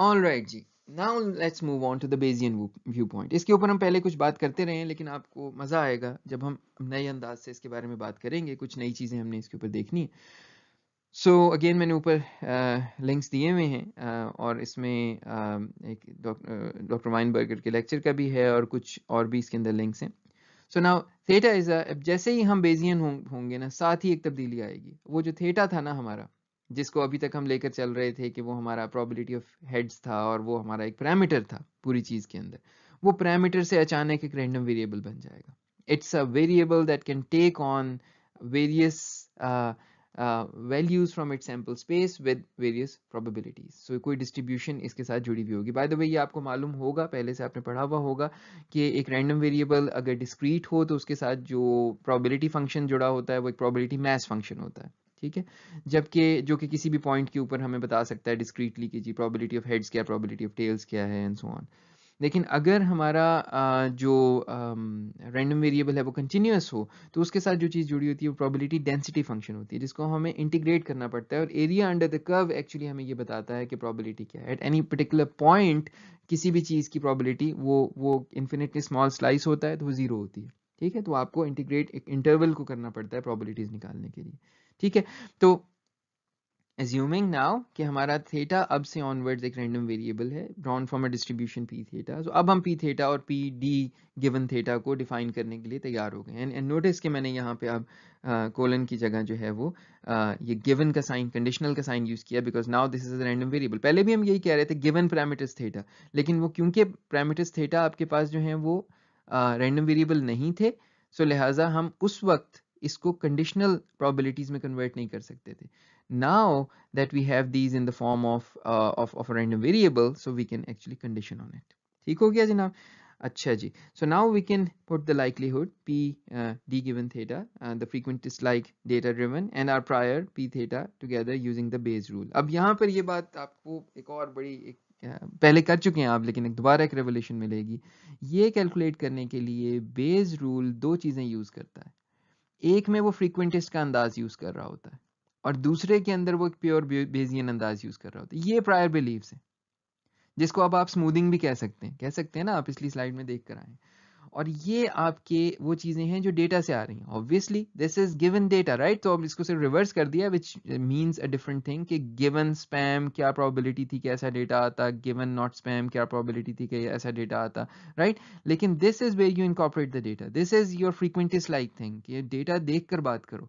All right जी now let's move on to the Bayesian view point इसके ऊपर हम पहले कुछ बात करते रहे हैं लेकिन आपको मज़ा आएगा जब हम नए अंदाज से इसके बारे में बात करेंगे कुछ नई चीज़ें हमने इसके ऊपर देखनी है सो so, अगेन मैंने ऊपर लिंक्स दिए हुए हैं और इसमें uh, एक डॉक्टर बर्गर के लेक्चर का भी है और कुछ और भी इसके अंदर लिंक्स हैं सो नाउ थेटा इज़ जैसे ही हम बेजियन होंगे ना साथ ही एक तब्दीली आएगी वो जो थेटा था ना हमारा जिसको अभी तक हम लेकर चल रहे थे कि वो हमारा प्रॉबिलिटी ऑफ हेड्स था और वो हमारा एक पैरामीटर था पूरी चीज़ के अंदर वो पैरामीटर से अचानक एक रैंडम वेरिएबल बन जाएगा it's a variable that can take on various values from its sample space with various probabilities so कोई डिस्ट्रीब्यूशन इसके साथ जुड़ी हुई होगी बाय द वे ये आपको मालूम होगा पहले से आपने पढ़ा हुआ होगा कि एक रैंडम वेरिएबल अगर डिस्क्रीट हो तो उसके साथ जो प्रोबेबिलिटी फंक्शन जुड़ा होता है वो एक प्रोबेबिलिटी मैस फंक्शन होता है ठीक है जबकि जो कि किसी भी पॉइंट के ऊपर हमें बता सकता है डिस्क्रीटली कि जी प्रॉबिलिटी ऑफ हेड्स क्या प्रॉबिलिटी ऑफ टेल्स क्या है एंड सो ऑन लेकिन अगर हमारा जो रैंडम वेरिएबल है वो कंटिन्यूस हो तो उसके साथ जो चीज़ जुड़ी होती है वो प्रोबेबिलिटी डेंसिटी फंक्शन होती है जिसको हमें इंटीग्रेट करना पड़ता है और area under the curve actually हमें ये बताता है कि प्रोबेबिलिटी क्या है एट एनी पर्टिकुलर पॉइंट किसी भी चीज़ की प्रोबेबिलिटी वो वो इन्फिनिटली स्मॉल स्लाइस होता है तो वो ज़ीरो होती है ठीक है तो आपको इंटीग्रेट एक इंटरवल को करना पड़ता है प्रॉबिलिटीज़ निकालने के लिए ठीक है तो assuming now कि हमारा theta अब से onwards एक random variable है from a distribution p theta तो so, अब हम p theta और p d given theta को define करने के लिए तैयार हो गए and notice कि मैंने यहाँ पे अब कोलन uh, की जगह जो है वो uh, ये गिवन का साइन कंडीशनल का साइन यूज़ किया because now this is a random variable पहले भी हम यही कह रहे थे given parameters theta लेकिन वो क्योंकि parameters theta आपके पास जो है वो रैंडम uh, वेरिएबल नहीं थे सो so लिहाजा हम उस वक्त इसको कंडीशनल प्रोबेबिलिटीज में कन्वर्ट नहीं कर सकते थे now that we have these in the form of of of random variable so we can actually condition on it ठीक हो गया जनाब अच्छा जी so now we can put the likelihood P D given theta the frequentist like data driven and our prior P theta together using the Bayes rule अब यहाँ पर ये बात आपको एक और बड़ी एक uh, पहले कर चुके हैं आप लेकिन एक दोबारा एक रेवोल्यूशन मिलेगी ये कैलकुलेट करने के लिए बेस रूल दो चीज़ें यूज़ करता है एक में वो फ्रीक्वेंटिस्ट का अंदाज यूज कर रहा होता है और दूसरे के अंदर वो एक प्योर बेजियन अंदाज यूज कर रहा होता है ये प्रायर बिलीव्स है जिसको अब आप स्मूदिंग भी कह सकते हैं कह सकते हैं ना आप पिछली स्लाइड में देख कर आए और ये आपके वो चीज़ें हैं जो डेटा से आ रही हैं obviously this is given data right तो अब इसको सिर्फ रिवर्स कर दिया which means a different thing कि गिवन स्पैम क्या प्रोबेबिलिटी थी कि ऐसा डेटा आता गिवन नॉट स्पैम क्या प्रोबेबिलिटी थी कि ऐसा डेटा आता राइट right? लेकिन this is where you incorporate the data this is your frequentist like thing data देख कर बात करो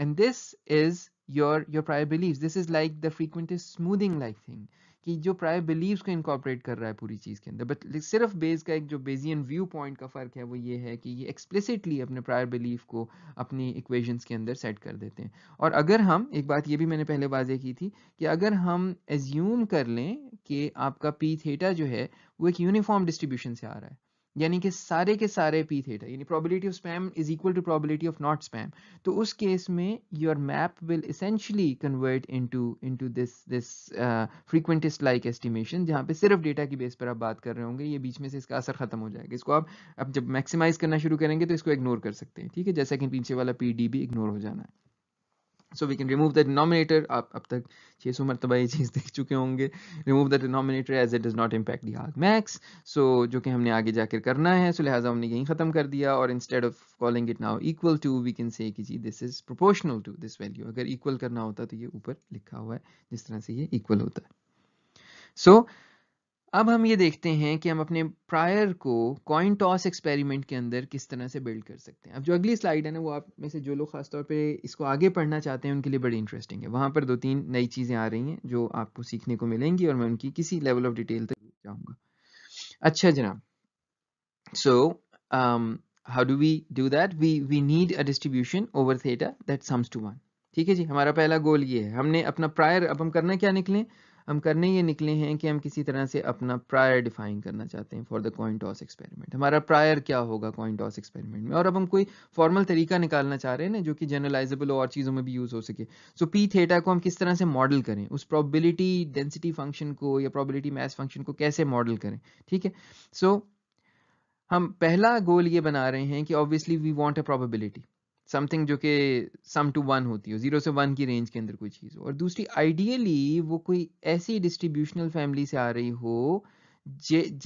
and this is your your prior believe this is like the frequentist smoothing like thing कि जो prior beliefs को incorporate कर रहा है पूरी चीज़ के अंदर बट सिर्फ बेस का एक जो बेजियन व्यू पॉइंट का फ़र्क है वो ये है कि ये एक्सप्लिसिटली अपने प्रायर बिलीफ को अपनी इक्वेशंस के अंदर सेट कर देते हैं और अगर हम एक बात ये भी मैंने पहले वाजे की थी कि अगर हम एज्यूम कर लें कि आपका पी थेटा जो है वो एक यूनिफॉर्म डिस्ट्रीब्यूशन से आ रहा है यानी कि सारे के सारे पी थेटा यानी probability of spam is equal to probability of not spam तो उस केस में your MAP will essentially convert into into this this frequentist like estimation जहां पे सिर्फ डेटा की बेस पर आप बात कर रहे होंगे ये बीच में से इसका असर खत्म हो जाएगा इसको आप अब जब मैक्सिमाइज करना शुरू करेंगे तो इसको इग्नोर कर सकते हैं ठीक है जैसा कि पीछे वाला पी इग्नोर हो जाना है so we can remove the denominator आप अब तक छः सौ मरतबा ये चीज़ देख चुके होंगे remove the denominator as it does not impact the arg max सो जो कि हमने आगे जाकर करना है सो so, लिहाजा हमने यहीं ख़त्म कर दिया और instead of calling it now equal to we can say कि जी this is proportional to this value अगर इक्वल करना होता तो ये ऊपर लिखा हुआ है जिस तरह से ये इक्वल होता है सो so, अब हम ये देखते हैं कि हम अपने प्रायर को कॉइन टॉस एक्सपेरिमेंट के अंदर किस तरह से बिल्ड कर सकते हैं अब जो अगली स्लाइड है ना वो आप में से जो लोग खासतौर पे इसको आगे पढ़ना चाहते हैं उनके लिए बड़ी इंटरेस्टिंग है वहाँ पर दो तीन नई चीज़ें आ रही हैं जो आपको सीखने को मिलेंगी और मैं उनकी किसी लेवल ऑफ डिटेल तक जाऊँगा अच्छा जनाब so how do we do that we we need a distribution over theta that sums to one ठीक है जी हमारा पहला गोल ये है हमने अपना प्रायर अब हम करना क्या निकलें हम करने ये निकले हैं कि हम किसी तरह से अपना प्रायर डिफाइन करना चाहते हैं for the coin toss experiment हमारा प्रायर क्या होगा कॉइन टॉस एक्सपेरिमेंट में और अब हम कोई फॉर्मल तरीका निकालना चाह रहे हैं ना जो कि जनरलाइजेबल और चीज़ों में भी यूज़ हो सके सो पी थेटा को हम किस तरह से मॉडल करें उस प्रॉबिलिटी डेंसिटी फंक्शन को या प्रॉबिलिटी मैस फंक्शन को कैसे मॉडल करें ठीक है सो so, हम पहला गोल ये बना रहे हैं कि obviously we want a probability something जो कि सम टू वन होती हो जीरो से वन की रेंज के अंदर कोई चीज़ हो और दूसरी आइडियली वो कोई ऐसी डिस्ट्रीब्यूशनल फैमिली से आ रही हो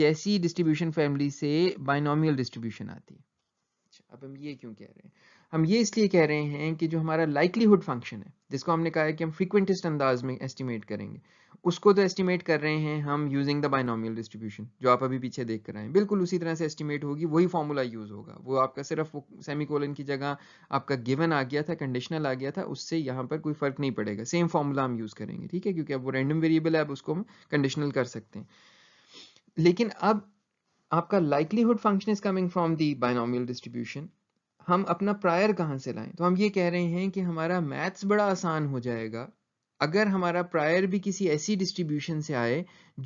जैसी डिस्ट्रीब्यूशन फैमिली से बाइनोमियल डिस्ट्रीब्यूशन आती है अच्छा, अब हम ये क्यों कह रहे हैं हम ये इसलिए कह रहे हैं कि जो हमारा लाइकलीहुड फंक्शन है जिसको हमने कहा है कि हम फ्रिक्वेंटेस्ट अंदाज में एस्टिमेट करेंगे उसको तो एस्टिमेट कर रहे हैं हम यूजिंग द बाइनॉमियल डिस्ट्रीब्यूशन जो आप अभी पीछे देख कर आए हैं बिल्कुल उसी तरह से एस्टिमेट होगी वही फॉर्मूला यूज होगा वो आपका सिर्फ सेमी कोलन की जगह आपका गिवन आ गया था कंडीशनल आ गया था उससे यहाँ पर कोई फर्क नहीं पड़ेगा सेम फॉर्मूला हम यूज करेंगे ठीक है क्योंकि अब वो रैंडम वेरिएबल है अब उसको हम कंडीशनल कर सकते हैं लेकिन अब आपका likelihood function is coming from the binomial distribution हम अपना प्रायर कहाँ से लाएं तो हम ये कह रहे हैं कि हमारा मैथ्स बड़ा आसान हो जाएगा अगर हमारा प्रायर भी किसी ऐसी डिस्ट्रीब्यूशन से आए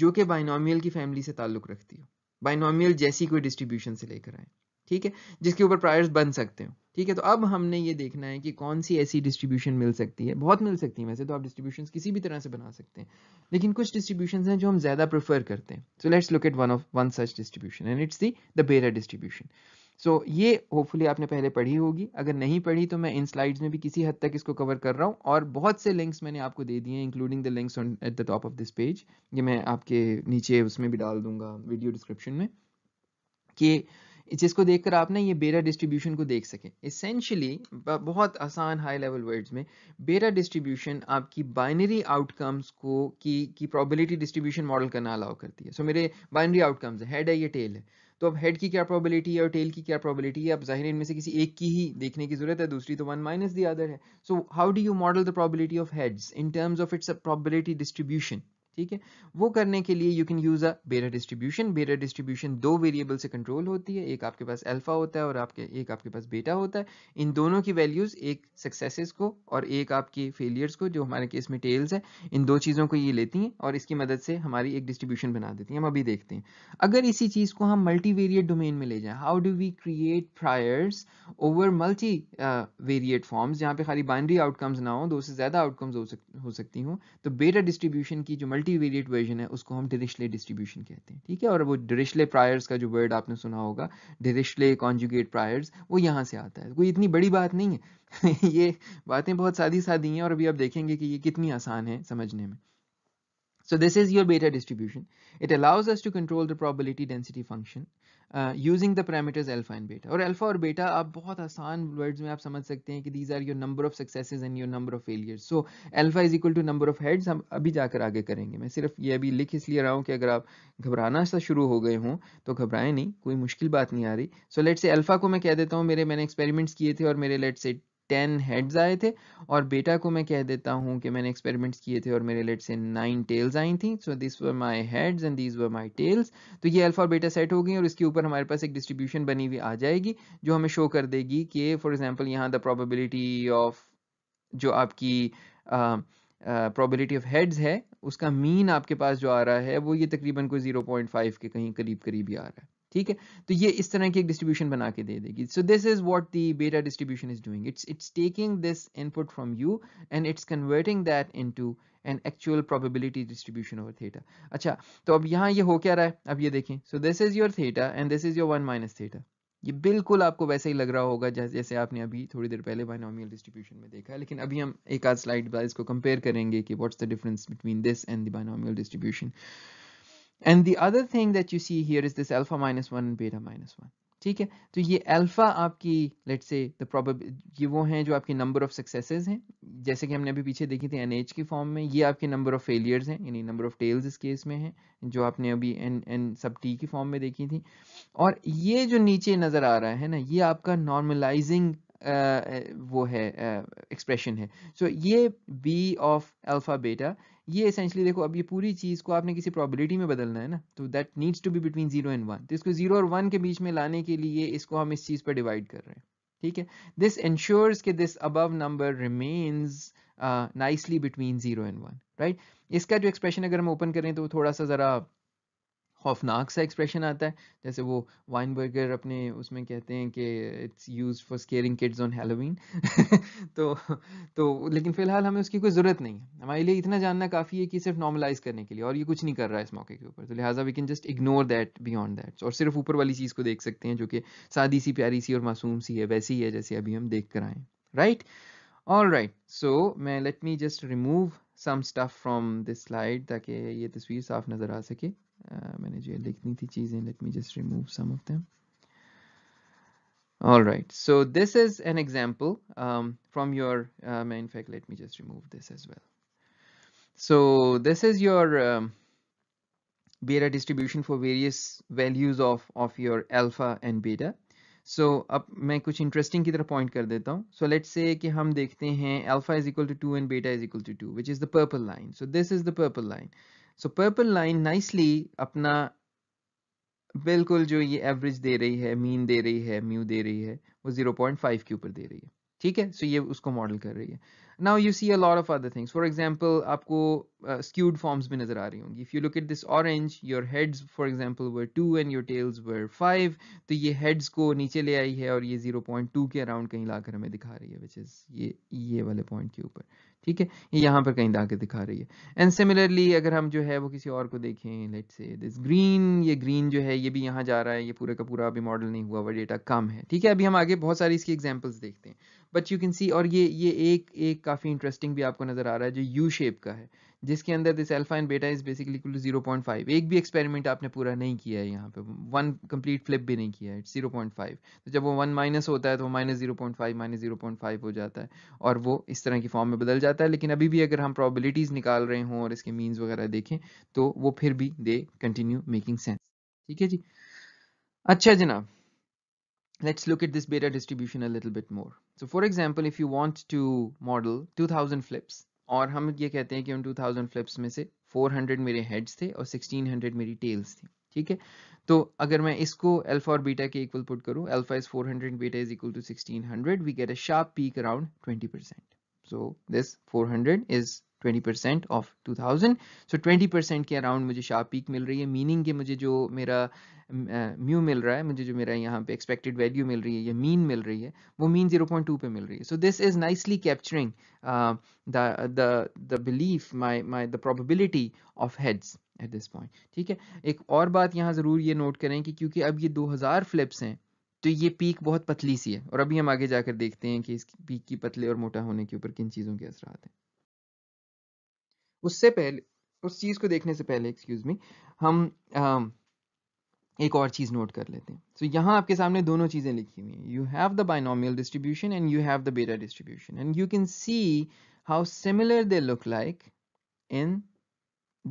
जो कि बाइनोमियल की फैमिली से ताल्लुक रखती हो बाइनोमियल जैसी कोई डिस्ट्रीब्यूशन से लेकर आए ठीक है जिसके ऊपर प्रायर्स बन सकते हो ठीक है तो अब हमने ये देखना है कि कौन सी ऐसी डिस्ट्रीब्यूशन मिल सकती है बहुत मिल सकती है वैसे तो आप डिस्ट्रीब्यूशन किसी भी तरह से बना सकते हैं लेकिन कुछ डिस्ट्रीब्यूशन हैं जो हम ज़्यादा प्रेफर करते हैं so let's look at one of one such distribution and it's the the beta distribution so so, ये होपफुली आपने पहले पढ़ी होगी अगर नहीं पढ़ी तो मैं इन स्लाइड्स में भी किसी हद तक इसको कवर कर रहा हूँ और बहुत से लिंक्स मैंने आपको दे दिए हैं including the links on at the top of this page ये मैं आपके नीचे उसमें भी डाल दूंगा वीडियो डिस्क्रिप्शन में कि जिसको देखकर आप ना ये बेरा डिस्ट्रीब्यूशन को देख सकें इसेंशली बहुत आसान हाई लेवल वर्ड्स में बेरा डिस्ट्रीब्यूशन आपकी बाइनरी आउटकम्स को की की प्रोबेबिलिटी डिस्ट्रीब्यूशन मॉडल करना अलाउ करती है सो so, मेरे बाइनरी आउटकम्स हैड है ये टेल है तो अब हेड की क्या प्रॉबिलिटी है और टेल की क्या प्रॉबिलिटी है अब जाहिर इनमें से किसी एक की ही देखने की जरूरत है दूसरी तो वन माइनस दी अदर है so how do you model the probability of heads in terms of its probability distribution ठीक है वो करने के लिए यू कैन यूज अ बेरा डिस्ट्रीब्यूशन बेरा डिस्ट्रीब्यूशन दो वेरिएबल से कंट्रोल होती है एक आपके पास अल्फा होता है और आपके एक आपके पास बेटा होता है इन दोनों की वैल्यूज एक सक्सेसेस को और एक आपकी फेलियर्स को जो हमारे केस में टेल्स है इन दो चीज़ों को ये लेती हैं और इसकी मदद से हमारी एक डिस्ट्रीब्यूशन बना देती है हम अभी देखते हैं अगर इसी चीज़ को हम मल्टीवेरिएट डोमेन में ले जाए how do we create priors over multivariate forms जहाँ पे खाली बाइनरी आउटकम्स ना हो दो से ज़्यादा आउटकम्स हो, सकती हूँ तो बेटा डिस्ट्रीब्यूशन की जो मल्टी मल्टीवेरिएट वर्जन है उसको हम डिरिशले डिस्ट्रीब्यूशन कहते हैं ठीक है और वो डिरिशले प्रायर्स का जो वर्ड आपने सुना होगा डिरिशले कॉन्जुगेट प्रायर्स वो यहाँ से आता है कोई इतनी बड़ी बात नहीं है ये बातें बहुत सादी सादी हैं और अभी आप देखेंगे कि ये कितनी आसान है समझने में so this is your beta distribution it allows us to control the probability density function using the parameters alpha and beta और अल्फा और बेटा आप बहुत आसान वर्ड्स में आप समझ सकते हैं कि these are your number of successes and your number of failures so alpha is equal to number of heads हम अभी जाकर आगे करेंगे मैं सिर्फ ये अभी लिख इसलिए रहा हूँ कि अगर आप घबराना सा शुरू हो गए हों तो घबराएं नहीं कोई मुश्किल बात नहीं आ रही सो लेट से अल्फा को मैं कह देता हूँ मेरे मैंने एक्सपेरिमेंट्स किए थे और मेरे लेट से टेन हेड्स आए थे और बेटा को मैं कह देता हूँ कि मैंने एक्सपेरिमेंट्स किए थे और मेरे लेट से नाइन टेल्स आई थी so this were my heads and this were my tails तो ये अल्फा और बेटा सेट हो गई और इसके ऊपर हमारे पास एक डिस्ट्रीब्यूशन बनी हुई आ जाएगी जो हमें शो कर देगी कि फॉर एग्जाम्पल यहाँ द प्रोबेबिलिटी ऑफ जो आपकी प्रॉबिलिटी ऑफ हेड्स है उसका मीन आपके पास जो आ रहा है वो ये तकरीबन कोई जीरो पॉइंट फाइव के कहीं करीब करीब ही आ रहा है ठीक है तो ये इस तरह की एक डिस्ट्रीब्यूशन बना के दे देगी so this is what the beta distribution is doing it's it's taking this input from you and it's converting that into an actual probability distribution over theta अच्छा तो अब यहाँ ये हो क्या रहा है अब ये देखें so this is your theta and this is your one minus theta ये बिल्कुल आपको वैसे ही लग रहा होगा जैसे आपने अभी थोड़ी देर पहले बाइनॉमियल डिस्ट्रीब्यूशन में देखा है लेकिन अभी हम एक आध स्लाइड इसको कंपेयर करेंगे कि what's the difference between this and the binomial distribution and the other thing that you see here is this alpha minus one and beta minus one ठीक है तो ये अल्फा आपकी लेट से द प्रोबेब ये वो हैं जो आपके नंबर ऑफ सक्सेसेस हैं जैसे कि हमने अभी पीछे देखी थी एन एच की फॉर्म में ये आपके नंबर ऑफ फेलियर्स हैं यानी नंबर ऑफ टेल्स इस केस में हैं जो आपने अभी एन एन सब टी की फॉर्म में देखी थी और ये जो नीचे नज़र आ रहा है ना ये आपका नॉर्मलाइजिंग वो है एक्सप्रेशन है सो so, ये बी ऑफ अल्फ़ा बेटा ये एसेंशली देखो अब ये पूरी चीज़ को आपने किसी प्रोबेबिलिटी में बदलना है ना तो that needs to be between zero and one तो इसको जीरो और वन के बीच में लाने के लिए इसको हम इस चीज़ पर डिवाइड कर रहे हैं ठीक है दिस इंश्योर्स के this above number remains nicely between zero and one right इसका जो एक्सप्रेशन अगर हम ओपन करें तो थोड़ा सा ज़रा खौफनाक सा एक्सप्रेशन आता है जैसे वो वाइन बर्गर अपने उसमें कहते हैं कि it's use for scaring kids on Halloween तो तो लेकिन फ़िलहाल हमें उसकी कोई ज़रूरत नहीं है हमारे लिए इतना जानना काफ़ी है कि सिर्फ नॉर्मलाइज करने के लिए और ये कुछ नहीं कर रहा है इस मौके के ऊपर तो लिहाजा we can just ignore that beyond that और सिर्फ ऊपर वाली चीज़ को देख सकते हैं जो कि सादी सी प्यारी सी और मासूम सी है वैसी ही है जैसे अभी हम देख कर आए राइट ऑल राइट सो मैं let me just remove some stuff from this slide ताकि ये तस्वीर साफ नज़र आ सके manager like thi cheezein let me just remove some of them all right so this is an example um, from your um, uh, in fact let me just remove this as well so this is your um, beta distribution for various values of of your alpha and beta so up main kuch interesting ki tarah point kar deta so let's say ki hum dekhte hain alpha is equal to 2 and beta is equal to 2 which is the purple line so this is the purple line सो purple line nicely अपना बिल्कुल जो ये average दे रही है mean they रही है mu दे रही है वो 0.5 के ऊपर दे रही है ठीक है सो so ये उसको मॉडल कर रही है now you see a lot of other things for example आपको स्क्यूड फॉर्म्स भी नजर आ रही होंगी if you look at this orange your heads for example were two and your tails were five तो ये हेड्स को नीचे ले आई है और ये जीरो पॉइंट टू के अराउंड कहीं लाकर हमें दिखा रही है विच इज ये ये वाले पॉइंट के ऊपर ठीक है ये यहाँ पर कहीं लाकर दिखा रही है एंड सिमिलरली अगर हम जो है वो किसी और को देखें लेट से दिस ग्रीन ये ग्रीन जो है ये भी यहाँ जा रहा है ये पूरे का पूरा अभी मॉडल नहीं हुआ हुआ डेटा कम है ठीक है अभी हम आगे बहुत सारी इसकी एग्जाम्पल्स देखते हैं बट यू कैन सी और ये ये एक एक काफ़ी इंटरेस्टिंग भी आपको नज़र आ रहा है जो यू शेप का है जिसके अंदर this alpha and beta is basically कुल जीरो पॉइंट फाइव एक भी एक्सपेरिमेंट आपने पूरा नहीं किया है यहाँ पे वन कंप्लीट फ्लिप भी नहीं किया है जीरो पॉइंट फाइव तो जब वो वन माइनस होता है तो minus zero point five minus zero point five हो जाता है और वो इस तरह की फॉर्म में बदल जाता है लेकिन अभी भी अगर हम प्रॉबिलिटीज़ निकाल रहे हों और इसके मीन्स वगैरह देखें तो वो फिर भी दे कंटिन्यू मेकिंग सेंस ठीक है जी अच्छा जनाब let's look at this beta distribution a little bit more. So for example, if you want to model 2000 flips, or we say that in 2000 flips, 400 were my heads and 1600 were tails. Thi. So, है तो अगर मैं इसको alpha और beta के equal 400 beta is equal to 1600 we get a sharp peak around 20% So, this 400 is 20% of 2000 so so 20% के around मुझे sharp peak मिल रही है मीनिंग के मुझे जो मेरा म्यू uh, मिल रहा है मुझे जो मेरा यहाँ पे एक्सपेक्टेड वैल्यू मिल रही है या मीन मिल रही है वो मीन 0.2 पे मिल रही है so this is nicely capturing the the belief my my the probability of heads at this point ठीक है एक और बात यहाँ ज़रूर ये नोट करें कि क्योंकि अब ये 2000 फ्लिप्स हैं तो ये पीक बहुत पतली सी है और अभी हम आगे जाकर देखते हैं कि इस पीक की पतले और मोटा होने के ऊपर किन चीज़ों के असरात हैं उससे पहले उस चीज़ को देखने से पहले एक्सक्यूज मी हम आ, एक और चीज़ नोट कर लेते हैं सो so, यहाँ आपके सामने दोनों चीज़ें लिखी हुई हैं you have the binomial distribution and you have the beta distribution and you can see how similar they look like in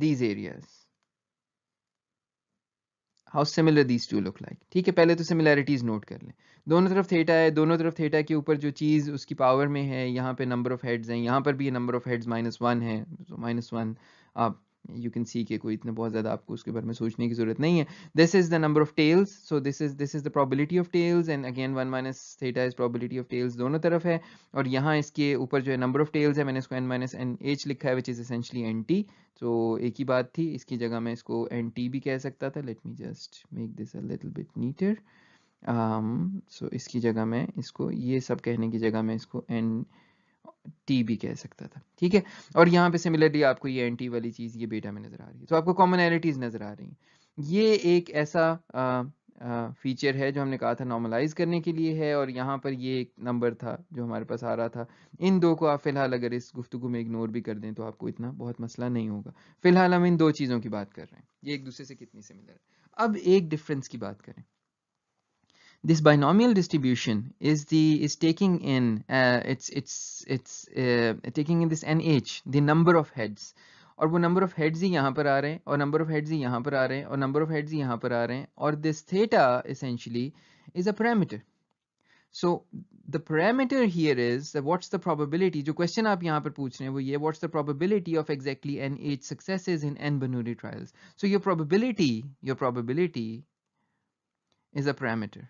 these areas how similar these two look like ठीक है पहले तो सिमिलैरिटीज नोट कर लें दोनों तरफ theta है दोनों तरफ थेटा के ऊपर जो चीज़ उसकी पावर में है यहाँ पे नंबर ऑफ हेड्स हैं यहाँ पर भी number of heads minus one है माइनस वन आप यू कैन सी के कोई इतना बहुत ज़्यादा आपको उसके बारे में सोचने की ज़रूरत नहीं है this is the number of tails so this is this is the probability of tails and again one minus theta is probability of tails दोनों तरफ है और यहाँ इसके ऊपर जो है नंबर ऑफ टेल्स है मैंने इसको एन माइनस एन एच लिखा है which is essentially N T so एक ही बात थी इसकी जगह मैं इसको एन टी भी कह सकता था let me just make this a little bit neater so इसकी जगह मैं इसको ये सब कहने की जगह मैं इसको एन टी भी कह सकता था ठीक है और यहाँ पे सिमिलरली आपको ये एंटी वाली चीज़ ये बेटा में नज़र आ रही है तो आपको कॉमनैलिटीज़ नज़र आ रही हैं ये एक ऐसा आ, फीचर है जो हमने कहा था नॉर्मलाइज करने के लिए है और यहाँ पर ये एक नंबर था जो हमारे पास आ रहा था इन दो को आप फिलहाल अगर इस गुफ्तु में इग्नोर भी कर दें तो आपको इतना बहुत मसला नहीं होगा फिलहाल हम इन दो चीज़ों की बात कर रहे हैं ये एक दूसरे से कितनी सिमिलर है अब एक डिफरेंस की बात करें this binomial distribution is uh, uh, taking in this nh the number of heads or number of heads here or number of heads here or number of heads here or this theta essentially is a parameter so the parameter here is what's the probability the question you are asking here what's the probability of exactly nh successes in n bernoulli trials so your probability your probability is a parameter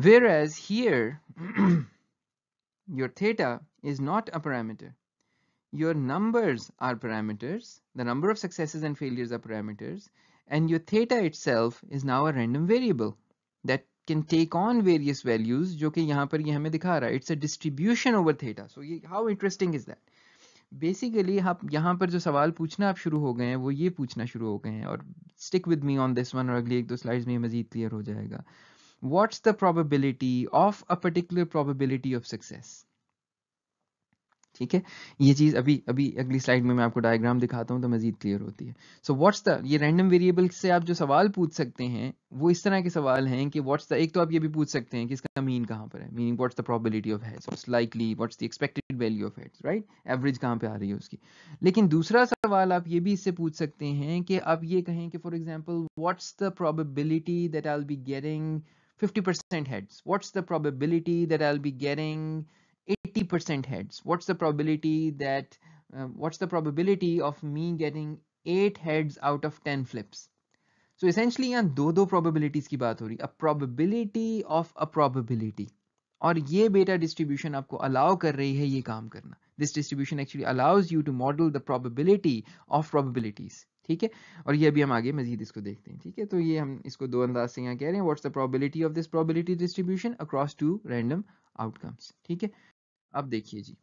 Whereas here, your theta is not a parameter. Your numbers are parameters. The number of successes and failures are parameters. And your theta itself is now a random variable that can take on various values जो कि यहाँ पर ये हमें दिखा रहा है it's a distribution over theta so ये हाउ इंटरेस्टिंग इज दैट यहाँ पर जो सवाल पूछना आप शुरू हो गए हैं वो ये पूछना शुरू हो गए हैं और stick with me on this one. और अगली एक दो स्लाइड्स में हो जाएगा what's the probability of a particular probability of success ठीक है ये चीज़ अभी अभी अगली स्लाइड में मैं आपको डायग्राम दिखाता हूं तो मजीद क्लियर होती है सो व्हाट्स द ये रैंडम वेरिएबल से आप जो सवाल पूछ सकते हैं वो इस तरह के सवाल हैं कि व्हाट्स द एक तो आप ये भी पूछ सकते हैं कि इसका मीन कहां पर है meaning what's the probability of heads what's likely what's the expected value of heads right average कहां पे आ रही है उसकी लेकिन दूसरा सवाल आप ये भी इससे पूछ सकते हैं कि आप ये कहें कि for example what's the probability that I be getting 50% heads. What's the probability that I'll be getting 80% heads? What's the probability that, um, what's the probability of me getting 8 heads out of 10 flips? So essentially यहाँ दो दो probabilities ki baat हो A probability of a probability. और ये beta distribution आपको allow कर रही है ये काम This distribution actually allows you to model the probability of probabilities. ठीक है और ये अभी हम आगे मजीद इसको देखते हैं ठीक है तो ये हम इसको दो अंदाज से यहाँ कह रहे हैं what's the probability of this probability distribution across two random outcomes ठीक है अब देखिए जी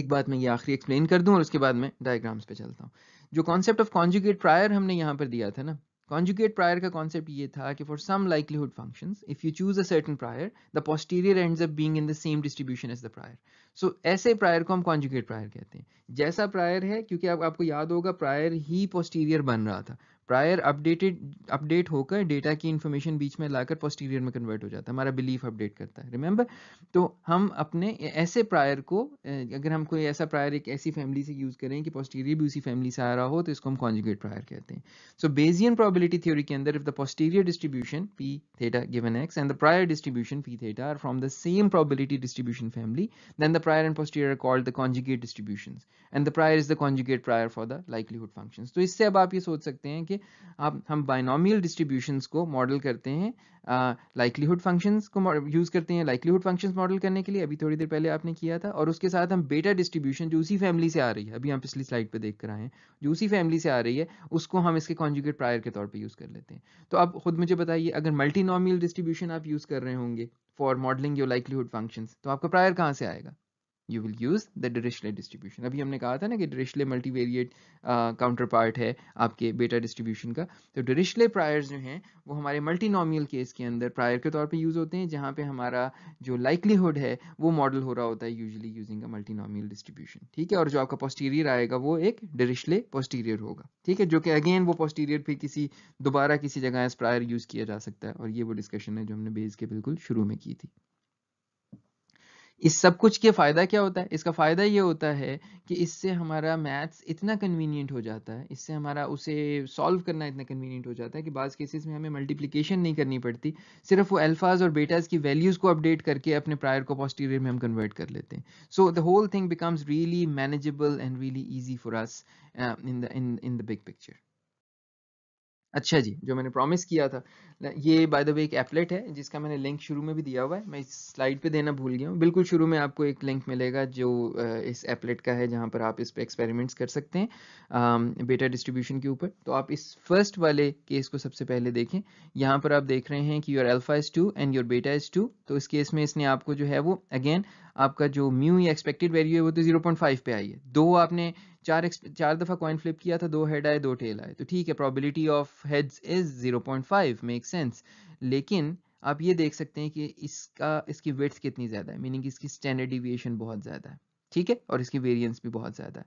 एक बात मैं ये आखिरी एक्सप्लेन कर दूं और उसके बाद मैं डायग्राम्स पे चलता हूँ जो कॉन्सेप्ट ऑफ कॉन्जुगेट प्रायर हमने यहाँ पर दिया था ना कॉन्जुगेट प्रायर का कॉन्सेप्ट ये था कि for some likelihood functions if you choose a certain prior the posterior ends up being in the same distribution as the prior so so, ऐसे प्रायर को हम कॉन्जुकेट प्रायर कहते हैं जैसा प्रायर है क्योंकि आप, आपको याद होगा प्रायर ही पोस्टीरियर बन रहा था प्रायर अपडेटेड अपडेट होकर डेटा की इन्फॉर्मेशन बीच में लाकर पोस्टीरियर में कन्वर्ट हो जाता है हमारा बिलीफ अपडेट करता है रिमेंबर तो हम अपने ऐसे प्रायर को अगर हम कोई ऐसा प्रायर एक ऐसी फैमिली से यूज़ करें कि पोस्टीरियर भी उसी फैमिली से आ रहा हो तो इसको हम कॉन्जुगेट प्रायर कहते हैं सो बेजियन प्रॉबिलिटी थ्योरी के अंदर if the posterior distribution P theta given X and the prior distribution P theta are from the same probability distribution family then the prior and posterior are called the conjugate distributions and the prior is the conjugate prior for the likelihood functions तो इससे अब आप ये सोच सकते हैं कि आप हम binomial distributions को मॉडल करते हैं likelihood functions को यूज़ करते हैं likelihood functions मॉडल करने के लिए अभी थोड़ी देर पहले आपने किया था और उसके साथ हम beta distribution जो उसी फैमिली से आ रही है अभी हम पिछली स्लाइड पे देख कर आए हैं जो उसी फैमिली से आ रही है उसको हम इसके कॉन्जुगेट प्रायर के तौर पर यूज़ कर लेते हैं तो आप खुद मुझे बताइए अगर मल्टीनॉमियल डिस्ट्रीब्यूशन आप यूज़ कर रहे होंगे for modelling your likelihood functions तो आपका प्रायर कहाँ से आएगा you will use the Dirichlet distribution अभी हमने कहा था ना कि डिरिशले मल्टीवेरिएट काउंटर पार्ट है आपके बेटा डिस्ट्रीब्यूशन का तो डिरिशले प्रायर्स जो हैं वो हमारे मल्टी नॉमियल केस के अंदर प्रायर के तौर पे यूज़ होते हैं जहाँ पे हमारा जो लाइकलीहुड है वो मॉडल हो रहा होता है usually using a multinomial distribution ठीक है और जो आपका पोस्टीरियर आएगा वो एक डिरिशले पोस्टीरियर होगा ठीक है जो कि अगेन वो पोस्टीरियर फिर किसी दोबारा किसी जगह प्रायर यूज़ किया जा सकता है और ये वो डिस्कशन है जो हमने बेस के बिल्कुल शुरू में की थी इस सब कुछ के फ़ायदा क्या होता है इसका फ़ायदा ये होता है कि इससे हमारा मैथ्स इतना कन्वीनियंट हो जाता है इससे हमारा उसे सॉल्व करना इतना कन्वीनियंट हो जाता है कि बाज़ केसेस में हमें मल्टीप्लिकेशन नहीं करनी पड़ती सिर्फ वो अल्फ़ाज और बेटाज की वैल्यूज़ को अपडेट करके अपने प्रायर को पॉस्टीरियर में हम कन्वर्ट कर लेते हैं so the whole thing becomes really manageable and really easy for us in the in in the big picture अच्छा जी जो मैंने प्रॉमिस किया था ये बाय द वे एक एपलेट है जिसका मैंने लिंक शुरू में भी दिया हुआ है मैं इस स्लाइड पे देना भूल गया हूँ बिल्कुल शुरू में आपको एक लिंक मिलेगा जो इस एपलेट का है जहाँ पर आप इस पर एक्सपेरिमेंट्स कर सकते हैं बेटा डिस्ट्रीब्यूशन के ऊपर तो आप इस फर्स्ट वाले केस को सबसे पहले देखें यहाँ पर आप देख रहे हैं कि your alpha is two and your beta is two तो इस केस में इसने आपको जो है वो अगेन आपका जो म्यू या एक्सपेक्टेड वैल्यू है वो तो जीरो पॉइंट फाइव पे आई है दो आपने चार चार दफ़ा कॉइन फ्लिप किया था दो हेड आए दो टेल आए तो ठीक है probability of heads is zero point five make sense लेकिन आप ये देख सकते हैं कि इसका इसकी वेट्स कितनी ज़्यादा है मीनिंग इसकी स्टैंडर्ड डिविएशन बहुत ज़्यादा है ठीक है और इसकी वेरियंस भी बहुत ज़्यादा है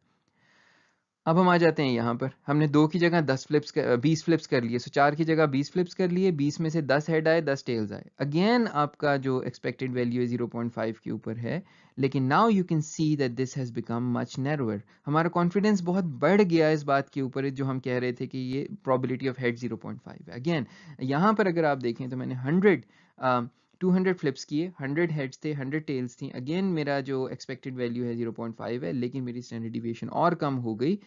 अब हम आ जाते हैं यहाँ पर हमने दो की जगह दस फ्लिप्स कर बीस फ्लिप्स कर लिए सो चार की जगह बीस फ्लिप्स कर लिए बीस में से दस हेड आए दस टेल्स आए अगेन आपका जो एक्सपेक्टेड वैल्यू है जीरो पॉइंट फाइव के ऊपर है लेकिन now you can see that this has become much narrower हमारा कॉन्फिडेंस बहुत बढ़ गया इस बात के ऊपर जो हम कह रहे थे कि ये probability of head zero point five है अगेन यहाँ पर अगर आप देखें तो मैंने हंड्रेड 200 फ्लिप्स किए 100 हेड्स थे 100 टेल्स थी अगेन मेरा जो एक्सपेक्टेड वैल्यू है 0.5 है लेकिन मेरी स्टैंडर्ड डिविएशन और कम हो गई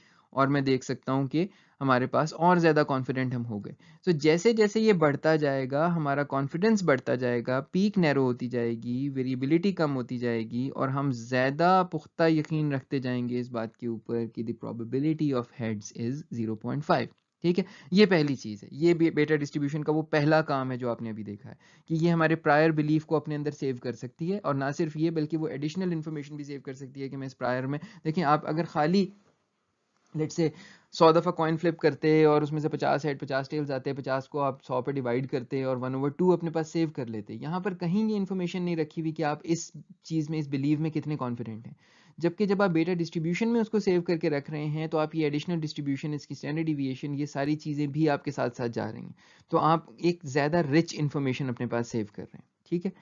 और मैं देख सकता हूँ कि हमारे पास और ज़्यादा कॉन्फिडेंट हम हो गए सो so, जैसे जैसे ये बढ़ता जाएगा हमारा कॉन्फिडेंस बढ़ता जाएगा पीक नैरो होती जाएगी वेरिएबिलिटी कम होती जाएगी और हम ज़्यादा पुख्ता यकीन रखते जाएंगे इस बात के ऊपर कि the probability of heads is 0.5 ठीक है ये पहली चीज़ है ये बेटा डिस्ट्रीब्यूशन का वो पहला काम है जो आपने अभी देखा है कि ये हमारे प्रायर बिलीफ को अपने अंदर सेव कर सकती है और ना सिर्फ ये बल्कि वो एडिशनल इन्फॉर्मेशन भी सेव कर सकती है कि मैं इस प्रायर में देखें आप अगर खाली लेट से सौ दफ़ा कॉइन फ्लिप करते हैं और उसमें से पचास हेड पचास टेल्स आते हैं पचास को आप सौ पे डिवाइड करते हैं और वन ओवर टू अपने पास सेव कर लेते हैं यहाँ पर कहीं ये इन्फॉर्मेशन नहीं रखी हुई कि आप इस चीज़ में इस बिलीव में कितने कॉन्फिडेंट हैं जबकि जब आप बेटा डिस्ट्रीब्यूशन में उसको सेव करके रख रहे हैं तो आप ये एडिशनल डिस्ट्रीब्यूशन इसकी स्टैंडर्ड डिविएशन ये सारी चीज़ें भी आपके साथ साथ जा रही हैं तो आप एक ज़्यादा रिच इन्फॉर्मेशन अपने पास सेव कर रहे हैं ठीक है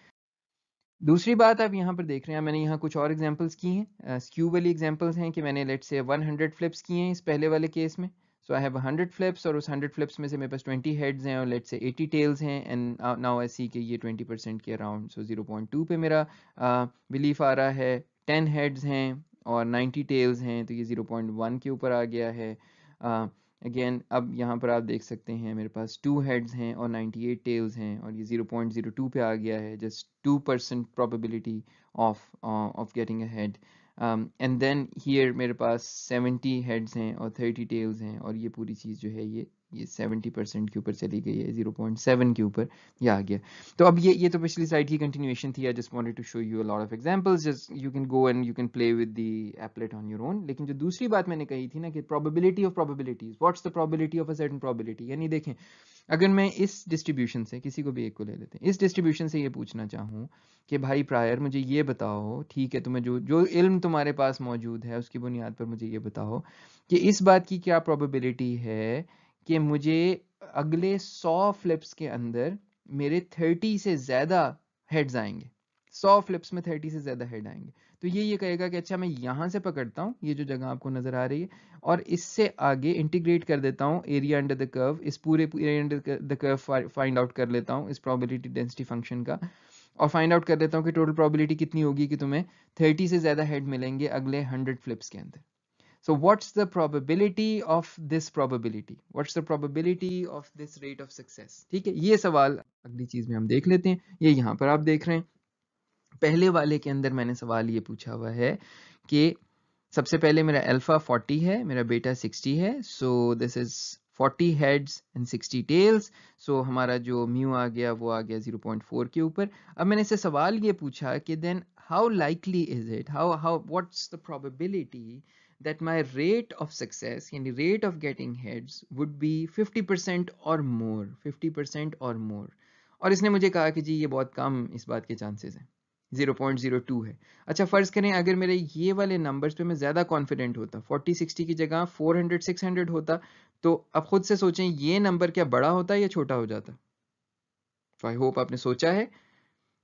दूसरी बात आप यहाँ पर देख रहे हैं मैंने यहाँ कुछ और एग्जाम्पल्स की हैं स्क्यू वाली एग्जाम्पल्स हैं कि मैंने लेट से 100 फ्लिप्स किए हैं इस पहले वाले केस में सो आई हैव 100 फ्लिप्स और उस 100 फ्लिप्स में से मेरे पास 20 हेड्स हैं और लेट से 80 टेल्स हैं एंड नाउ आई सी के ये 20 परसेंट के अराउंड सो 0.2 पे मेरा बिलीफ आ रहा है टेन हेड्स हैं और नाइन्टी टेल्स हैं तो ये ज़ीरो पॉइंट वन के ऊपर आ गया है अगेन uh, अब यहाँ पर आप देख सकते हैं मेरे पास टू हेड्स हैं और नाइन्टी एट टेल्स हैं और ये ज़ीरो पॉइंट ज़ीरो टू पर आ गया है just two percent probability of of getting a head and then here मेरे पास सेवेंटी हेड्स हैं और थर्टी टेल्स हैं और ये पूरी चीज़ जो है ये ये 70 परसेंट के ऊपर चली गई है 0.7 के ऊपर ये आ गया तो अब ये ये तो पिछली साइड की कंटिन्यूएशन थी I just wanted to show you a lot of examples just you can go and you can play with the applet on your own लेकिन जो दूसरी बात मैंने कही थी ना कि probability of probabilities what's the probability of a certain probability यानी देखें अगर मैं इस डिस्ट्रीब्यूशन से किसी को भी एक को ले लेते हैं इस डिस्ट्रीब्यूशन से ये पूछना चाहूँ कि भाई प्रायर मुझे ये बताओ ठीक है तुम्हें तो जो जो इल्म तुम्हारे पास मौजूद है उसकी बुनियाद पर मुझे ये बताओ कि इस बात की क्या प्रोबेबिलिटी है कि मुझे अगले सौ फ्लिप्स के अंदर मेरे थर्टी से ज़्यादा हेड्स आएंगे सौ फ्लिप्स में थर्टी से ज़्यादा हेड आएंगे तो ये ये कहेगा कि अच्छा मैं यहाँ से पकड़ता हूँ ये जो जगह आपको नज़र आ रही है और इससे आगे इंटीग्रेट कर देता हूँ एरिया अंडर द कर्व इस पूरे area under the curve find out कर लेता हूँ इस प्रोबेबिलिटी डेंसिटी फंक्शन का और फाइंड आउट कर देता हूँ कि टोटल प्रोबेबिलिटी कितनी होगी कि तुम्हें थर्टी से ज़्यादा हेड मिलेंगे अगले हंड्रेड फ्लिप्स के अंदर So what's the probability of this probability? What's the probability of this rate of success? ठीक है ये सवाल अगली चीज में हम देख लेते हैं ये यहाँ पर आप देख रहे हैं पहले वाले के अंदर मैंने सवाल ये पूछा हुआ है कि सबसे पहले मेरा अल्फा 40 है मेरा बेटा 60 है so this is 40 heads and 60 tails so हमारा जो म्यू आ गया वो आ गया 0.4 के ऊपर अब मैंने इसे सवाल ये पूछा कि then how likely is it how how what's the probability that my rate of success yani rate of getting heads would be 50% or more 50% or more और इसने मुझे कहा कि जी ये बहुत कम इस बात के चांसेस हैं 0.02 है अच्छा फ़र्ज़ करें अगर मेरे ये वाले नंबर्स पे मैं ज़्यादा कॉन्फिडेंट होता 40 60 की जगह 400 600 होता तो अब ख़ुद से सोचें ये नंबर क्या बड़ा होता या छोटा हो जाता तो आई होप आपने सोचा है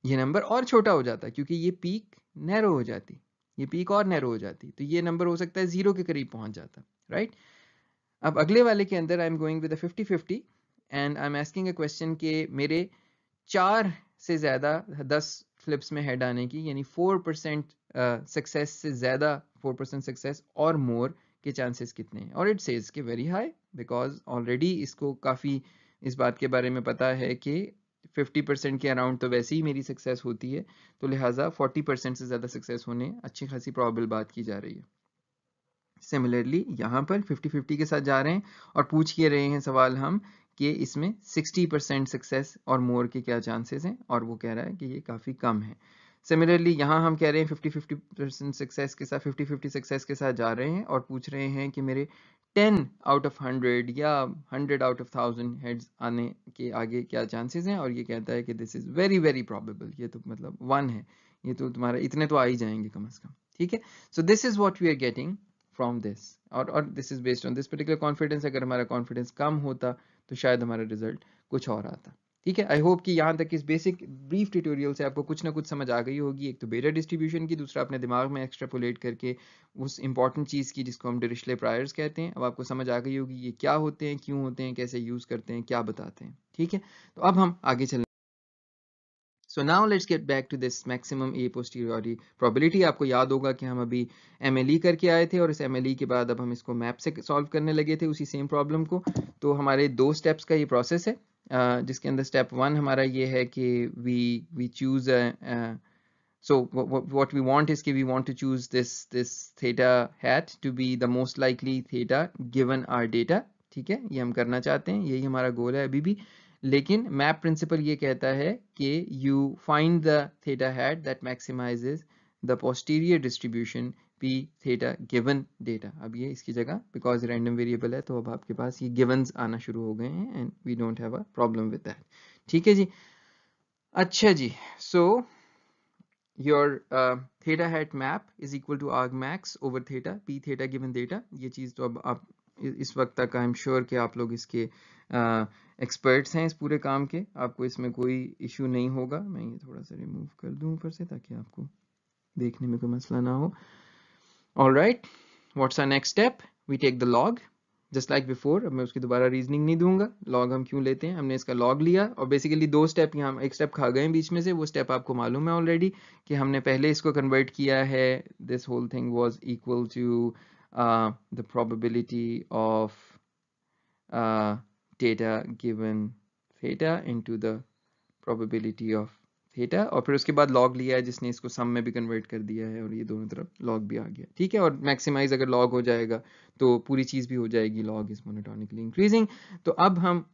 ये नंबर और छोटा हो जाता क्योंकि ये पीक नैरो हो जाती ये पीक और नैरो हो जाती तो ये नंबर हो सकता है जीरो के करीब पहुंच जाता राइट अब अगले वाले के अंदर I am going with fifty fifty and I am asking a question के मेरे चार से ज़्यादा दस फ्लिप्स में हेड आने की यानी फोर परसेंट सक्सेस से ज़्यादा फोर परसेंट सक्सेस और मोर के चांसेस कितने हैं और इट सेज के वेरी हाई बिकॉज ऑलरेडी इसको काफ़ी इस बात के बारे में पता है कि फिफ्टी परसेंट के अराउंड तो वैसे ही मेरी सक्सेस होती है तो लिहाजा फोर्टी परसेंट से ज़्यादा सक्सेस होने अच्छी खासी प्रॉबल बात की जा रही है सिमिलरली यहाँ पर फिफ्टी फिफ्टी के साथ जा रहे हैं और पूछ के रहे हैं सवाल हम कि इसमें सिक्सटी परसेंट सक्सेस और मोर के क्या चांसेस हैं और वो कह रहा है कि ये काफ़ी कम है सिमिलरली यहाँ हम कह रहे हैं फिफ्टी फिफ्टी परसेंट सक्सेस के साथ फिफ्टी फिफ्टी सक्सेस के साथ जा रहे हैं और पूछ रहे हैं कि मेरे टेन आउट ऑफ हंड्रेड या hundred out of thousand heads आने के आगे क्या चांसेस हैं और ये कहता है कि this is very very probable ये तो मतलब वन है ये तो तुम्हारा इतने तो आ ही जाएंगे कम अज़ कम ठीक है so this is what we are getting from this और और this is based on this particular confidence अगर हमारा कॉन्फिडेंस कम होता तो शायद हमारा रिजल्ट कुछ और आता ठीक है आई होप कि यहाँ तक इस बेसिक ब्रीफ ट्यूटोरियल से आपको कुछ ना कुछ समझ आ गई होगी एक तो बेटर डिस्ट्रीब्यूशन की दूसरा अपने दिमाग में एक्स्ट्रापोलेट करके उस इंपॉर्टेंट चीज़ की जिसको हम डिरिशले प्रायर्स कहते हैं अब आपको समझ आ गई होगी ये क्या होते हैं क्यों होते हैं कैसे यूज़ करते हैं क्या बताते हैं ठीक है तो अब हम आगे चलें so now let's get back to this maximum a posteriori probability आपको याद होगा कि हम अभी एम एल ई करके आए थे और इस एम एल ई के बाद अब हम इसको मैप से सॉल्व करने लगे थे उसी सेम प्रॉब्लम को तो हमारे दो स्टेप्स का ये प्रोसेस है जिसके अंदर स्टेप वन हमारा ये है कि we we choose so so we we is कि we want to choose this this theta hat to be the most likely theta given our data ठीक है ये हम करना चाहते हैं यही हमारा गोल है अभी भी लेकिन मैप प्रिंसिपल ये कहता है कि you find the theta hat that maximizes the posterior distribution P theta given data अब ये इसकी जगह बिकॉज रैंडम वेरिएबल है तो अब आपके पास ये गिवन्स आना शुरू हो गए हैं and we don't have a problem with that ठीक है जी अच्छा जी सो your uh, theta hat map is equal to argmax over theta p theta given theta ये चीज़ तो अब आप इस वक्त तक आई एम श्योर कि आप लोग इसके एक्सपर्ट्स uh, हैं इस पूरे काम के आपको इसमें कोई इशू नहीं होगा मैं ये थोड़ा सा रिमूव कर दूँ ऊपर से ताकि आपको देखने में कोई मसला ना हो uh, all right what's our next step we take the log just like before अब मैं उसकी दोबारा रीजनिंग नहीं दूंगा लॉग हम क्यों लेते हैं हमने इसका लॉग लिया और बेसिकली दो स्टेप यहाँ एक स्टेप खा गए बीच में से वो स्टेप आपको मालूम है ऑलरेडी कि हमने पहले इसको कन्वर्ट किया है this whole thing was equal to the probability of data given in to the probability of theta और फिर उसके बाद लॉग लिया है जिसने इसको सम में भी कन्वर्ट कर दिया है और ये दोनों तरफ लॉग भी आ गया ठीक है और मैक्सिमाइज अगर लॉग हो जाएगा तो पूरी चीज़ भी हो जाएगी लॉग इज मोनोटॉनिकली इंक्रीजिंग तो अब हम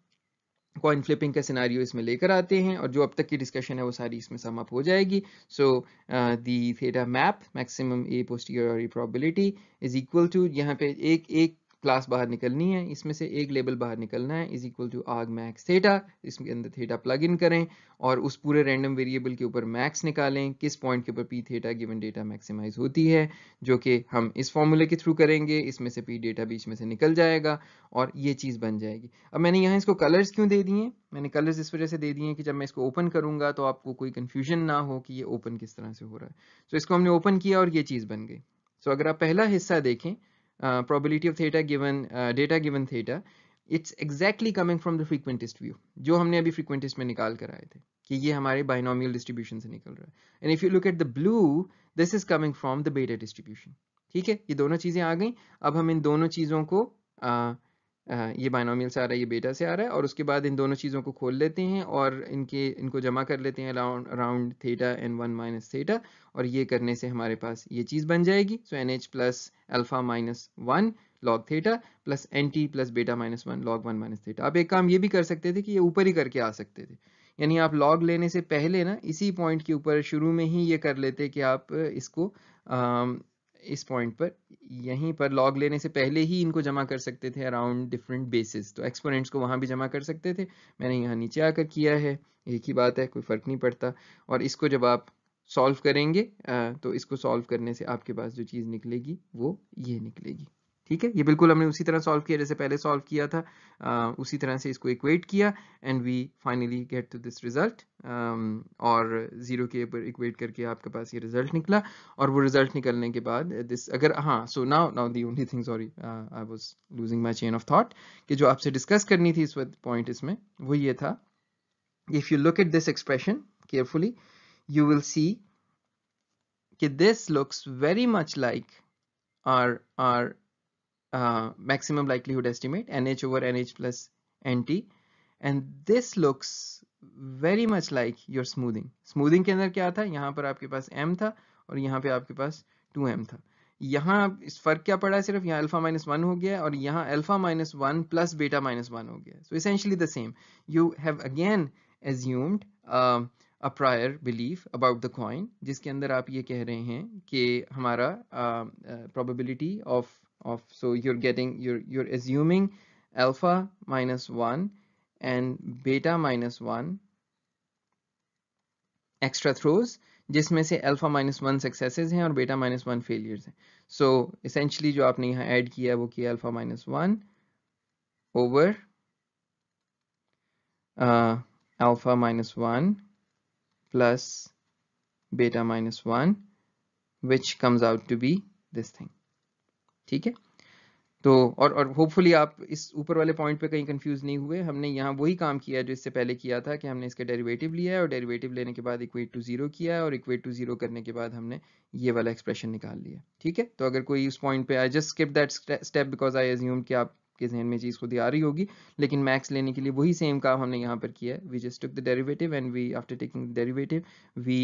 कॉइन फ्लिपिंग का सिनारियो इसमें लेकर आते हैं और जो अब तक की डिस्कशन है वो सारी इसमें सम अप हो जाएगी so the theta MAP maximum a posterior probability is equal to यहाँ पे एक एक क्लास बाहर निकलनी है इसमें से एक लेबल बाहर निकलना है is equal to arg max theta इसके अंदर थेटा प्लग इन करें और उस पूरे रैंडम वेरिएबल के ऊपर मैक्स निकालें किस पॉइंट के ऊपर P theta given data maximize होती है जो कि हम इस फॉर्मूले के थ्रू करेंगे इसमें से पी डेटा बीच में से निकल जाएगा और ये चीज़ बन जाएगी अब मैंने यहाँ इसको कलर्स क्यों दे दिए मैंने कलर्स इस वजह से दे दिए कि जब मैं इसको ओपन करूँगा तो आपको कोई कन्फ्यूजन ना हो कि ये ओपन किस तरह से हो रहा है तो so इसको हमने ओपन किया और ये चीज़ बन गई सो so अगर आप पहला हिस्सा देखें uh, of of theta given uh, data it's exactly coming from the frequentist view जो हमने अभी फ्रीक्वेंटिस्ट में निकाल कर आए थे कि ये हमारे बाइनॉमियल डिस्ट्रीब्यूशन से निकल रहा है and if you look at the blue this is coming from the beta distribution ठीक है ये दोनों चीज़ें आ गई अब हम इन दोनों चीज़ों को uh, ये बाइनोमियल से आ रहा है ये बेटा से आ रहा है और उसके बाद इन दोनों चीज़ों को खोल लेते हैं और इनके इनको जमा कर लेते हैं around around theta N one minus theta और ये करने से हमारे पास ये चीज़ बन जाएगी so N H plus alpha minus one log theta plus N T plus beta minus one log one minus theta आप एक काम ये भी कर सकते थे कि ये ऊपर ही करके आ सकते थे यानी आप लॉग लेने से पहले ना इसी पॉइंट के ऊपर शुरू में ही ये कर लेते कि आप इसको इस पॉइंट पर यहीं पर लॉग लेने से पहले ही इनको जमा कर सकते थे अराउंड डिफरेंट बेसिस तो एक्सपोनेंट्स को वहाँ भी जमा कर सकते थे मैंने यहाँ नीचे आकर किया है एक ही बात है कोई फ़र्क नहीं पड़ता और इसको जब आप सॉल्व करेंगे तो इसको सॉल्व करने से आपके पास जो चीज़ निकलेगी वो ये निकलेगी ठीक है ये बिल्कुल हमने उसी तरह सॉल्व किया जैसे पहले सॉल्व किया था uh, उसी तरह से इसको इक्वेट किया and we finally get to this result और जीरो के ऊपर इक्वेट करके आपके पास ये रिजल्ट निकला और वो रिजल्ट निकलने के बाद दिस अगर हाँ so now now the only thing sorry I was losing my chain of thought कि जो आपसे डिस्कस करनी थी इस पॉइंट इसमें वो ये था if you look at this expression carefully you will see कि this looks very much like our our uh, maximum likelihood estimate NH over NH plus NT and this looks very much like your smoothing smoothing के अंदर क्या था यहाँ पर आपके पास m था और यहाँ पे आपके पास 2m था यहाँ इस फर्क क्या पड़ा है सिर्फ यहाँ अल्फा माइनस वन हो गया और यहाँ alpha minus one plus beta minus one हो गया so essentially the same you have again assumed a prior belief about the coin जिसके अंदर आप ये कह रहे हैं कि हमारा probability uh, of uh, of so you're getting you're you're assuming alpha minus one and beta minus one extra throws just may say alpha minus one successes or beta minus one failures hai. so essentially jo aapne add kiya wo ki alpha minus one over uh, alpha minus one plus beta minus one which comes out to be this thing ठीक है तो और और hopefully आप इस ऊपर वाले point पे कहीं कंफ्यूज नहीं हुए हमने यहाँ वही काम किया जो इससे पहले किया था कि हमने इसका डेरिवेटिव लिया है और डेरिवेटिव लेने के बाद इक्वेट टू जीरो किया है और इक्वेट टू जीरो करने के बाद हमने ये वाला एक्सप्रेशन निकाल लिया ठीक है तो अगर कोई उस पॉइंट पे I just skip that step because I assume कि आप आपके जहन में चीज़ खुद ही आ रही होगी लेकिन मैक्स लेने के लिए वही सेम काम हमने यहाँ पर किया है we just took the derivative and we after taking the derivative we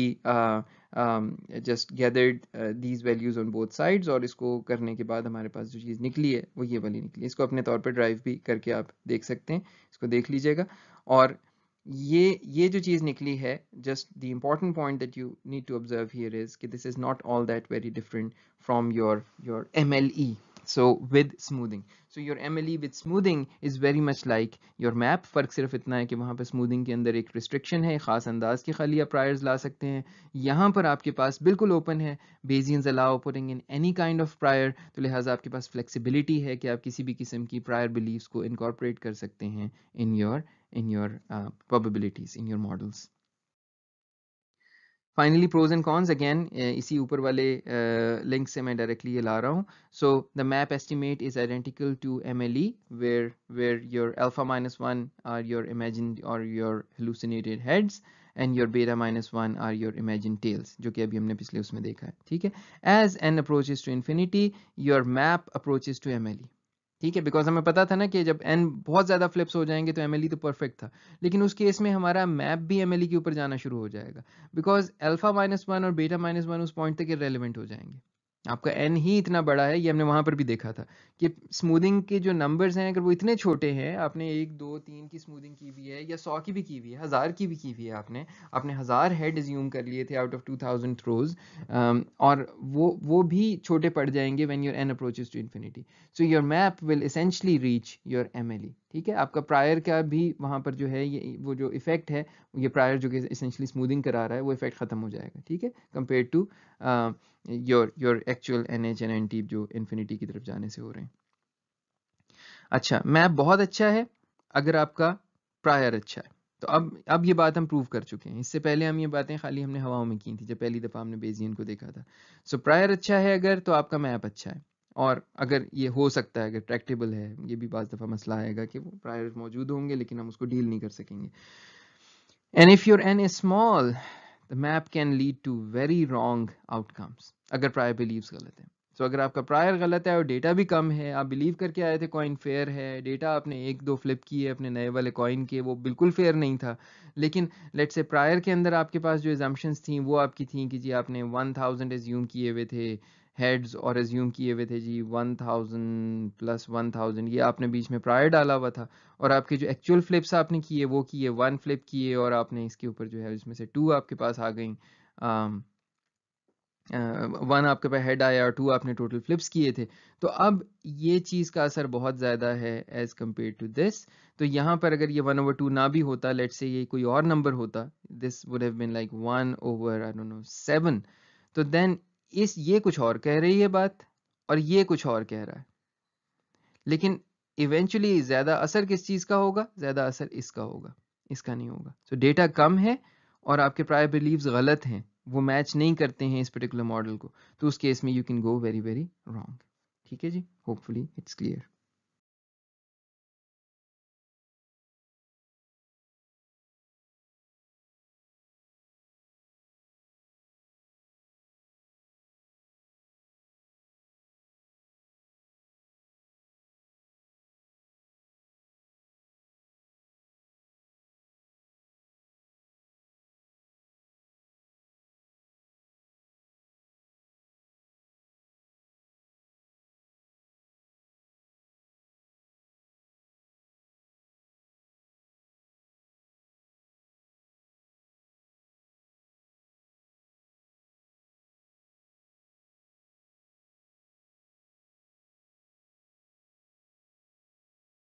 just gathered these values on both sides और इसको करने के बाद हमारे पास जो चीज़ निकली है वो ये वाली निकली इसको अपने तौर पर ड्राइव भी करके आप देख सकते हैं इसको देख लीजिएगा और ये ये जो चीज़ निकली है just the important point that you need to observe here is कि this is not all that very different from your your M L E so with smoothing so your MLE with smoothing is very much like your map फ़र्क सिर्फ इतना है कि वहाँ पर smoothing के अंदर एक restriction है ख़ास अंदाज की खाली आप priors ला सकते हैं यहाँ पर आपके पास बिल्कुल open है Bayesians allow putting in any kind of prior तो लिहाजा आपके पास flexibility है कि आप किसी भी किस्म की prior beliefs को incorporate कर सकते हैं in your in your uh, probabilities in your models Finally, pros and cons, again, eh, इसी ऊपर वाले eh, link से मैं directly ये ला रहा हूँ. So, the map estimate is identical to MLE, where where your alpha minus 1 are your imagined or your hallucinated heads, and your beta minus 1 are your imagined tails, जो कि अभी हमने पिछले उसमें देखा है, ठीक है? As n approaches to infinity, your map approaches to MLE. ठीक है बिकॉज हमें पता था ना कि जब एन बहुत ज़्यादा फ्लिप्स हो जाएंगे तो एम तो परफेक्ट था लेकिन उस केस में हमारा मैप भी एम के ऊपर जाना शुरू हो जाएगा बिकॉज एल्फा माइनस वन और बेटा माइनस वन उस पॉइंट तक रेलिवेंट हो जाएंगे आपका एन ही इतना बड़ा है ये हमने वहां पर भी देखा था कि स्मूदिंग के जो नंबर्स हैं अगर वो इतने छोटे हैं आपने एक दो तीन की स्मूदिंग की हुई है या सौ की भी की हुई है हज़ार की भी की हुई है आपने आपने हज़ार हेड ज्यूम कर लिए थे out of two thousand throws और वो वो भी छोटे पड़ जाएंगे when your N approach to infinity so your MAP will essentially reach your M ठीक है आपका प्रायर का भी वहाँ पर जो है ये वो जो इफेक्ट है ये प्रायर जो कि इसेंशली स्मूदिंग करा रहा है वो इफेक्ट ख़त्म हो जाएगा ठीक है compare to your your actual N H N N T जो इन्फिनिटी की तरफ जाने से हो रहे हैं अच्छा मैप बहुत अच्छा है अगर आपका प्रायर अच्छा है तो अब अब ये बात हम प्रूव कर चुके हैं इससे पहले हम ये बातें खाली हमने हवाओं में की थी जब पहली दफ़ा हमने बेजियन को देखा था सो so, प्रायर अच्छा है अगर तो आपका मैप अच्छा है और अगर ये हो सकता है अगर ट्रैक्टेबल है ये भी बाज दफ़ा मसला आएगा कि वो प्रायर मौजूद होंगे लेकिन हम उसको डील नहीं कर सकेंगे and if your N a small the MAP can lead to very wrong outcomes अगर प्रायर बिलीव गलत है सो so, अगर आपका प्रायर गलत है और डेटा भी कम है आप बिलीव करके आए थे कॉइन फेयर है डेटा आपने एक दो फ्लिप किए अपने नए वाले कॉइन के वो बिल्कुल फेयर नहीं था लेकिन लेट्स से प्रायर के अंदर आपके पास जो एजम्पन्स थी वो आपकी थी कि जी आपने वन थाउजेंड एज्यूम किए हुए थे हेड्स और एज्यूम किए हुए थे जी one thousand plus one thousand ये आपने बीच में प्रायर डाला हुआ था और आपके जो एक्चुअल फ्लिप्स आपने किए वो किए वन फ्लिप किए और आपने इसके ऊपर जो है उसमें से टू आपके पास आ गई um, वन आपके पास हेड आया और टू आपने टोटल फ्लिप्स किए थे तो अब ये चीज़ का असर बहुत ज़्यादा है एज़ कम्पेयर टू दिस तो यहाँ पर अगर ये वन ओवर टू ना भी होता लेट से ये कोई और नंबर होता this would have been like one over I don't know seven तो देन इस ये कुछ और कह रही है बात और ये कुछ और कह रहा है लेकिन इवेंचुअली ज़्यादा असर किस चीज़ का होगा ज़्यादा असर इसका होगा इसका नहीं होगा सो so, डेटा कम है और आपके प्राय बिलीव गलत हैं वो मैच नहीं करते हैं इस पर्टिकुलर मॉडल को तो उस केस में you can go very very wrong ठीक है जी होपफुली इट्स क्लियर